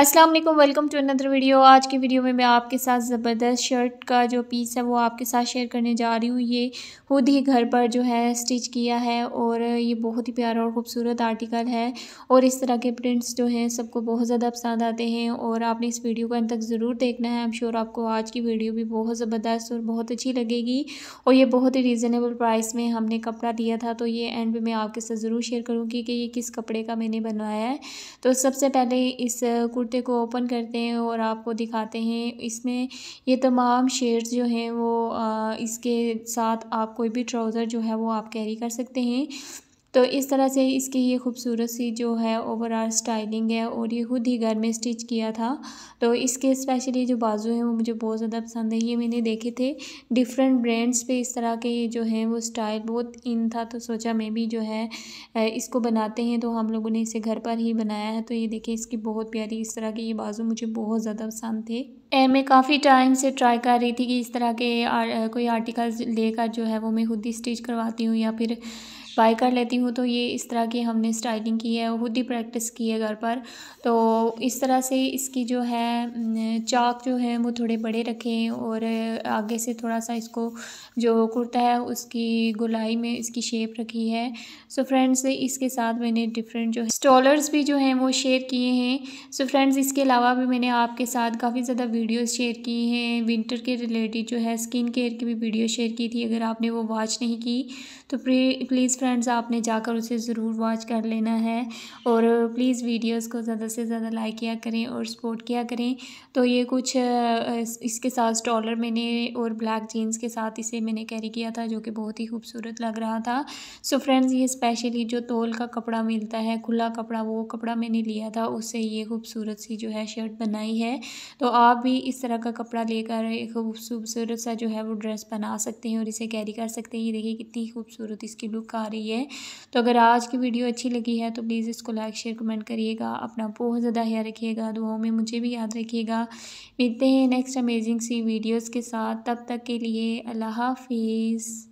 अस्सलाम वालेकुम welcome to another video आज की वीडियो में मैं आपके साथ ज़बरदस्त शर्ट का जो पीस है वो आपके साथ शेयर करने जा रही हूँ ये खुद ही घर पर जो है स्टिच किया है और ये बहुत ही प्यारा और ख़ूबसूरत आर्टिकल है और इस तरह के प्रिंट्स जो हैं सबको बहुत ज़्यादा पसंद आते हैं और आपने इस वीडियो को अंत तक ज़रूर देखना है एम श्योर आपको आज की वीडियो भी बहुत ज़बरदस्त और बहुत अच्छी लगेगी और ये बहुत ही रीज़नेबल प्राइस में हमने कपड़ा दिया था तो ये एंड में मैं आपके साथ ज़रूर शेयर करूँगी कि ये किस कपड़े का मैंने बनवाया है तो सबसे पहले इस कुर्ती कुर्ते को ओपन करते हैं और आपको दिखाते हैं इसमें ये तमाम शेड्स जो हैं वो इसके साथ आप कोई भी ट्राउज़र जो है वो आप कैरी कर सकते हैं तो इस तरह से इसकी ये खूबसूरत सी जो है ओवरऑल स्टाइलिंग है और ये खुद ही घर में स्टिच किया था तो इसके स्पेशली जो बाजू हैं वो मुझे बहुत ज़्यादा पसंद है ये मैंने देखे थे डिफरेंट ब्रांड्स पे इस तरह के जो हैं वो स्टाइल बहुत इन था तो सोचा मैं भी जो है इसको बनाते हैं तो हम लोगों ने इसे घर पर ही बनाया है तो ये देखें इसकी बहुत प्यारी इस तरह के ये बाजू मुझे बहुत ज़्यादा पसंद थे ए, मैं काफ़ी टाइम से ट्राई कर रही थी कि इस तरह के आर, कोई आर्टिकल्स लेकर जो है वो मैं खुद ही स्टिच करवाती हूँ या फिर बाय कर लेती हूँ तो ये इस तरह की हमने स्टाइलिंग की है खुद ही प्रैक्टिस की है घर पर तो इस तरह से इसकी जो है चाक जो है वो थोड़े बड़े रखें और आगे से थोड़ा सा इसको जो कुर्ता है उसकी गुलाई में इसकी शेप रखी है सो so फ्रेंड्स इसके साथ मैंने डिफरेंट जो है स्टॉलर्स भी जो हैं वो शेयर किए हैं सो फ्रेंड्स इसके अलावा भी मैंने आपके साथ काफ़ी ज़्यादा वीडियोज़ शेयर की हैं विंटर के रिलेटेड जो है स्किन केयर की भी वीडियो शेयर की थी अगर आपने वो वॉच नहीं की तो प्लीज़ फ्रेंड्स आपने जाकर उसे ज़रूर वॉच कर लेना है और प्लीज़ वीडियोस को ज़्यादा से ज़्यादा लाइक किया करें और सपोर्ट किया करें तो ये कुछ इसके साथ स्टॉलर मैंने और ब्लैक जीन्स के साथ इसे मैंने कैरी किया था जो कि बहुत ही खूबसूरत लग रहा था सो फ्रेंड्स ये स्पेशली जो तोल का कपड़ा मिलता है खुला कपड़ा वो कपड़ा मैंने लिया था उससे ये खूबसूरत सी जो है शर्ट बनाई है तो आप भी इस तरह का कपड़ा लेकर एक खूबसूरत सा जो है वो ड्रेस बना सकते हैं और इसे कैरी कर सकते हैं ये देखिए कितनी खूबसूरत इसकी लुक आ रही है तो अगर आज की वीडियो अच्छी लगी है तो प्लीज़ इसको लाइक शेयर कमेंट करिएगा अपना बहुत ज़्यादा ख्याल रखिएगा दुआओं में मुझे भी याद रखिएगा मिलते हैं नेक्स्ट अमेजिंग सी वीडियोज़ के साथ तब तक के लिए अल्लाह हाफिज़